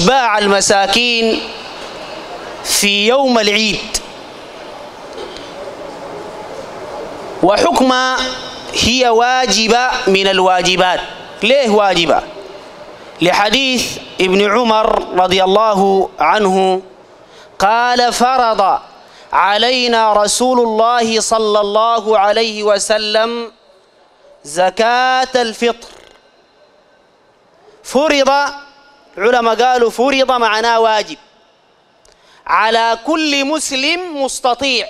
باع المساكين في يوم العيد وحكم هي واجبة من الواجبات ليه واجبة لحديث ابن عمر رضي الله عنه قال فرض علينا رسول الله صلى الله عليه وسلم زكاة الفطر فرض علماء قالوا فرض معناه واجب على كل مسلم مستطيع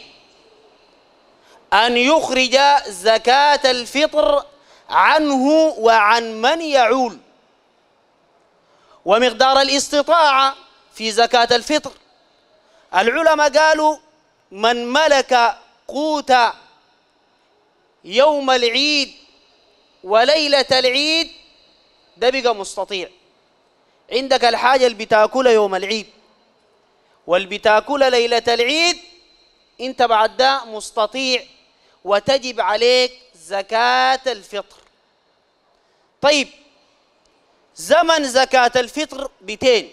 أن يخرج زكاة الفطر عنه وعن من يعول ومقدار الاستطاعة في زكاة الفطر العلماء قالوا من ملك قوت يوم العيد وليلة العيد ده بقى مستطيع عندك الحاجة اللي بتاكلها يوم العيد واللي بتاكلها ليلة العيد انت بعد ده مستطيع وتجب عليك زكاة الفطر طيب زمن زكاة الفطر بتين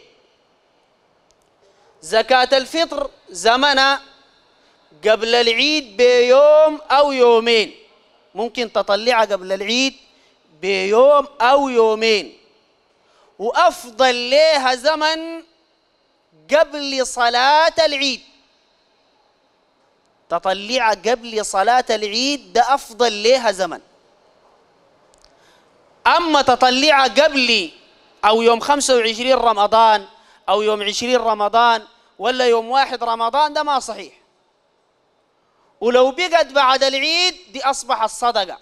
زكاة الفطر زمنها قبل العيد بيوم أو يومين ممكن تطلعها قبل العيد بيوم أو يومين وافضل لها زمن قبل صلاه العيد تطلع قبل صلاه العيد ده افضل لها زمن اما تطلع قبل او يوم 25 رمضان او يوم 20 رمضان ولا يوم واحد رمضان ده ما صحيح ولو بقت بعد العيد دي اصبحت صدقه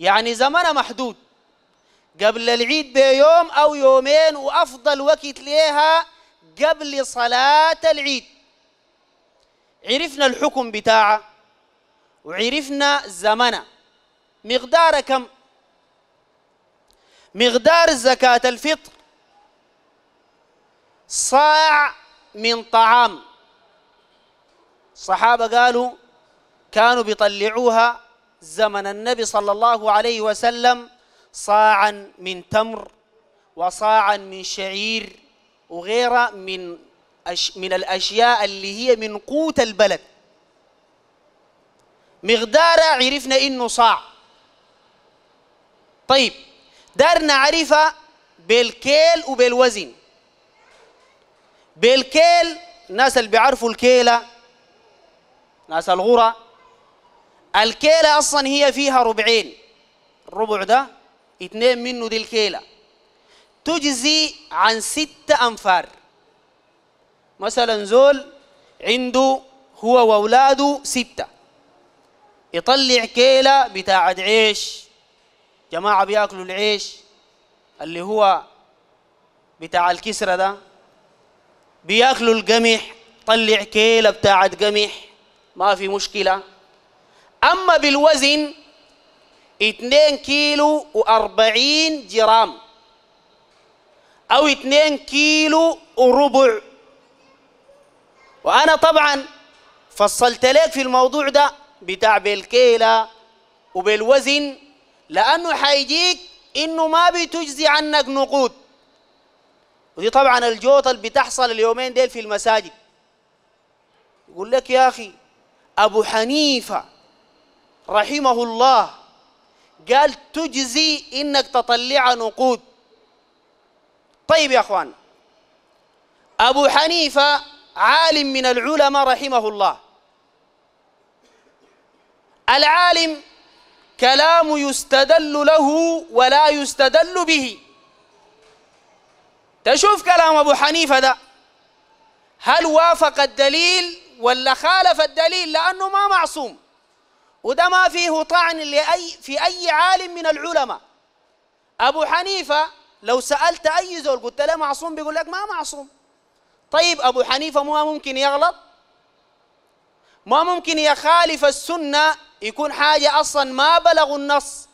يعني زمنها محدود قبل العيد بيوم أو يومين وأفضل وقت ليها قبل صلاة العيد عرفنا الحكم بتاعه وعرفنا زمنه مقدار كم مقدار زكاة الفطر صاع من طعام الصحابة قالوا كانوا بيطلعوها زمن النبي صلى الله عليه وسلم صاعا من تمر وصاعا من شعير وغيرها من أش من الأشياء اللي هي من قوت البلد مقدارها عرفنا إنه صاع طيب دارنا عرفه بالكيل وبالوزن بالكيل الناس اللي بيعرفوا الكيلة ناس الغرة الكيلة أصلا هي فيها ربعين الربع ده اثنين منه دي الكيلة تجزي عن ستة أنفار مثلا زول عنده هو وأولاده ستة يطلع كيلة بتاعة عيش جماعة بياكلوا العيش اللي هو بتاع الكسرة ده بياكلوا القمح طلع كيلة بتاعة قمح ما في مشكلة أما بالوزن 2 كيلو و40 جرام او 2 كيلو وربع وانا طبعا فصلت لك في الموضوع ده بتاع بالكيلة وبالوزن لانه حيجيك انه ما بتجزي عنك نقود ودي طبعا الجوطه اللي بتحصل اليومين ديل في المساجد يقول لك يا اخي ابو حنيفه رحمه الله قال تجزي انك تطلع نقود طيب يا اخوان ابو حنيفه عالم من العلماء رحمه الله العالم كلام يستدل له ولا يستدل به تشوف كلام ابو حنيفه ده هل وافق الدليل ولا خالف الدليل لانه ما معصوم وده ما فيه طعن لأي في أي عالم من العلماء أبو حنيفة لو سألت أي زول قلت له معصوم بيقول لك ما معصوم طيب أبو حنيفة ما ممكن يغلط ما ممكن يخالف السنة يكون حاجة أصلا ما بلغوا النص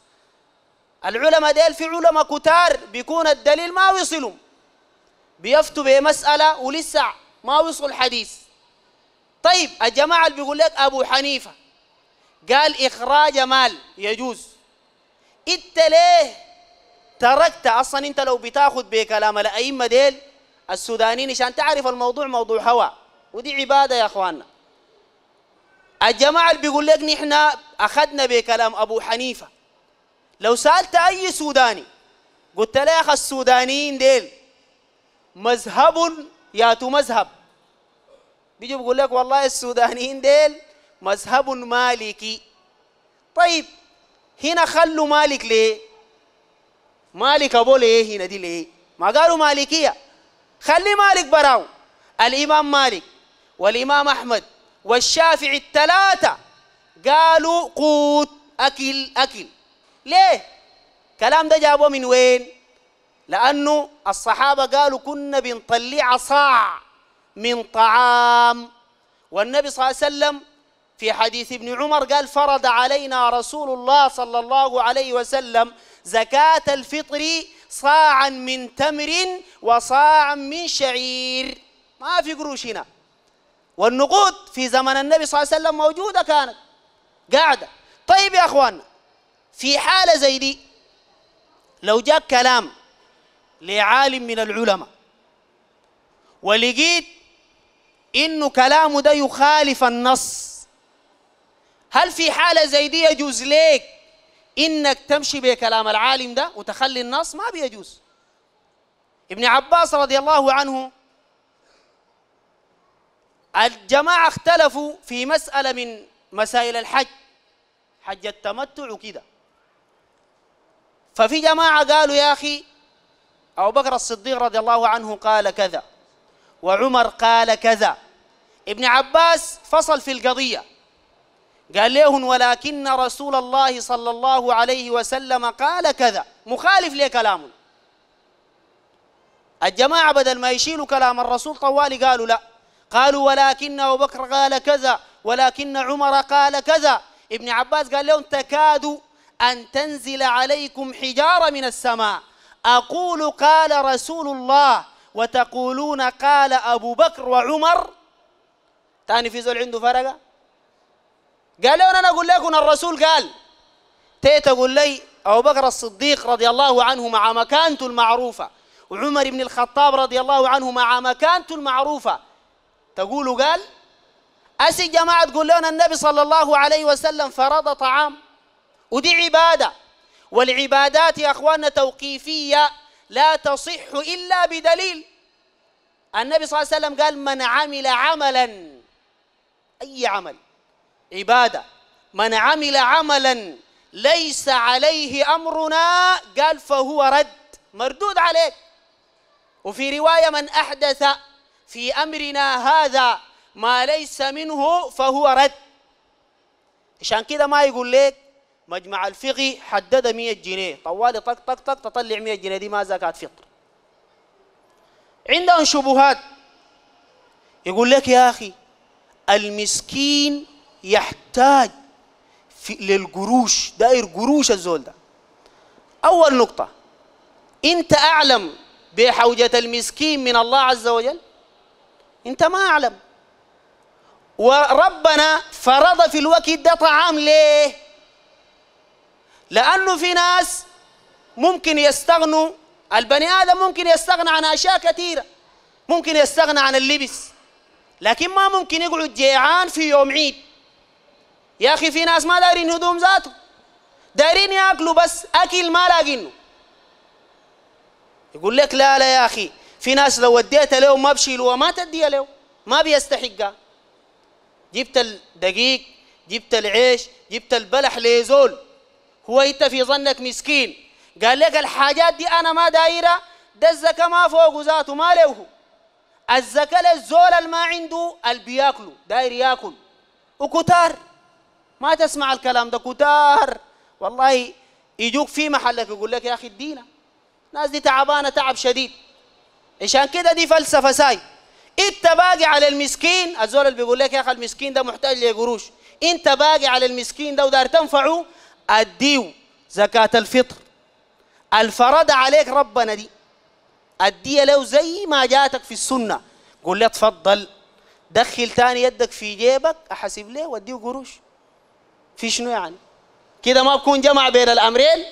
العلماء ديل في علماء كتار بيكون الدليل ما وصلهم بيفتوا بمسألة ولسه ما وصل الحديث طيب الجماعة اللي بيقول لك أبو حنيفة قال إخراج مال يجوز أنت ليه تركت أصلا أنت لو بتاخد بكلام الأئمة ديل السودانيين عشان تعرف الموضوع موضوع هوا ودي عبادة يا أخواننا الجماعة اللي بيقول لك نحن أخذنا بكلام أبو حنيفة لو سألت أي سوداني قلت له يا أخي السودانيين ديل مذهب ياتوا مذهب بيجي بيقول لك والله السودانيين ديل مذهب مالكي طيب هنا خلوا مالك ليه مالك ابو ليه هنا دي ليه ما قالوا مالكيه خلي مالك براو الامام مالك والامام احمد والشافعي الثلاثه قالوا قوت اكل اكل ليه كلام ده جابوه من وين لانه الصحابه قالوا كنا بنطلع صاع من طعام والنبي صلى الله عليه وسلم في حديث ابن عمر قال فرض علينا رسول الله صلى الله عليه وسلم زكاة الفطر صاعا من تمر وصاعا من شعير ما في قروش هنا والنقود في زمن النبي صلى الله عليه وسلم موجودة كانت قاعدة طيب يا أخوان في حالة زي دي لو جاك كلام لعالم من العلماء ولقيت إنه كلامه ده يخالف النص هل في حالة زي دي يجوز ليك إنك تمشي بكلام العالم ده وتخلي النص ما بيجوز ابن عباس رضي الله عنه الجماعة اختلفوا في مسألة من مسائل الحج حج التمتع وكده ففي جماعة قالوا يا أخي أبو بكر الصديق رضي الله عنه قال كذا وعمر قال كذا ابن عباس فصل في القضية قال لهم ولكن رسول الله صلى الله عليه وسلم قال كذا مخالف لكلامه الجماعة بدل ما يشيلوا كلام الرسول طوالي قالوا لا قالوا ولكن أبو بكر قال كذا ولكن عمر قال كذا ابن عباس قال لهم تكاد أن تنزل عليكم حجارة من السماء أقول قال رسول الله وتقولون قال أبو بكر وعمر تاني في زول عنده فرقة قال لهم أنا أقول لكم الرسول قال تيت أقول لي أبو بكر الصديق رضي الله عنه مع مكانته المعروفة وعمر بن الخطاب رضي الله عنه مع مكانته المعروفة تقول قال أسي جماعة تقول لنا النبي صلى الله عليه وسلم فرض طعام ودي عبادة والعبادات يا أخواننا توقيفية لا تصح إلا بدليل النبي صلى الله عليه وسلم قال من عمل عملا أي عمل عبادة من عمل عملا ليس عليه أمرنا قال فهو رد مردود عليك وفي رواية من أحدث في أمرنا هذا ما ليس منه فهو رد عشان كده ما يقول لك مجمع الفقي حدد 100 جنيه طوالي طق طق طق تطلع 100 جنيه دي ما زكاة فطر عندهم شبهات يقول لك يا أخي المسكين يحتاج في للقروش داير قروش الزول ده اول نقطه انت اعلم بحوجه المسكين من الله عز وجل انت ما اعلم وربنا فرض في الوقت ده طعام ليه لانه في ناس ممكن يستغنوا البني ادم ممكن يستغنى عن اشياء كثيره ممكن يستغنى عن اللبس لكن ما ممكن يقعد جيعان في يوم عيد يا أخي في ناس ما دارين هدوم ذاته دايرين ياكلوا بس أكل ما لاقينه يقول لك لا لا يا أخي في ناس لو وديتها لهم ما بشيلوها ما تديها لهم ما بيستحقها جبت الدقيق جبت العيش جبت البلح ليزول هو انت في ظنك مسكين قال لك الحاجات دي انا ما دايره ده الزكاة ما فوق ذاته ما له الزكاة للزول اللي ما عنده اللي بياكله داير ياكل وكتار ما تسمع الكلام ده كتار والله يجوك في محلك يقول لك يا اخي ادينا الناس دي تعبانه تعب شديد عشان كده دي فلسفه ساي انت باقي على المسكين الزول اللي بيقول لك يا اخي المسكين ده محتاج لقروش انت باقي على المسكين ده ودار تنفعه اديه زكاه الفطر الفرض عليك ربنا دي اديه له زي ما جاتك في السنه قول له اتفضل دخل تاني يدك في جيبك احاسب ليه واديه قروش في شنو يعني كده ما بكون جمع بين الأمرين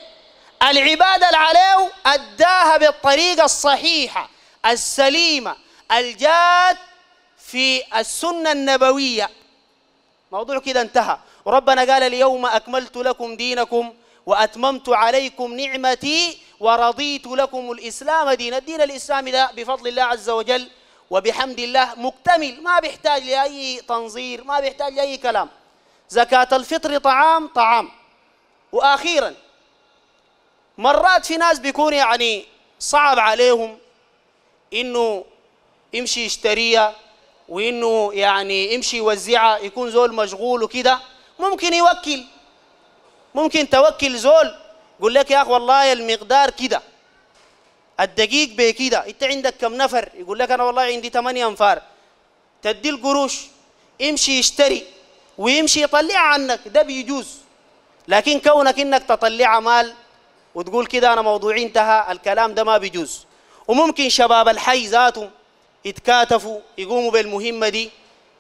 العبادة اللي عليه أداها بالطريقة الصحيحة السليمة الجاد في السنة النبوية موضوع كده انتهى وربنا قال اليوم أكملت لكم دينكم وأتممت عليكم نعمتي ورضيت لكم الإسلام دينا الدين الإسلامي ده بفضل الله عز وجل وبحمد الله مكتمل ما بيحتاج لأي تنظير ما بيحتاج لأي كلام زكاة الفطر طعام طعام وأخيرا مرات في ناس بيكون يعني صعب عليهم إنه يمشي يشتريها وإنه يعني يمشي يوزعها يكون زول مشغول وكده ممكن يوكل ممكن توكل زول يقول لك يا أخ والله المقدار كده الدقيق بكده انت عندك كم نفر يقول لك انا والله عندي ثمانية انفار تدي القروش امشي يشتري ويمشي يطلعها عنك ده بيجوز لكن كونك انك تطلعها مال وتقول كده انا موضوعي انتهى الكلام ده ما بيجوز وممكن شباب الحي ذاتهم يتكاتفوا يقوموا بالمهمه دي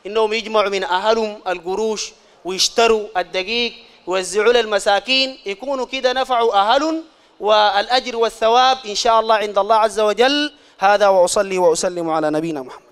انهم يجمعوا من اهلهم القروش ويشتروا الدقيق ويوزعوا للمساكين يكونوا كده نفعوا اهلهم والاجر والثواب ان شاء الله عند الله عز وجل هذا واصلي واسلم على نبينا محمد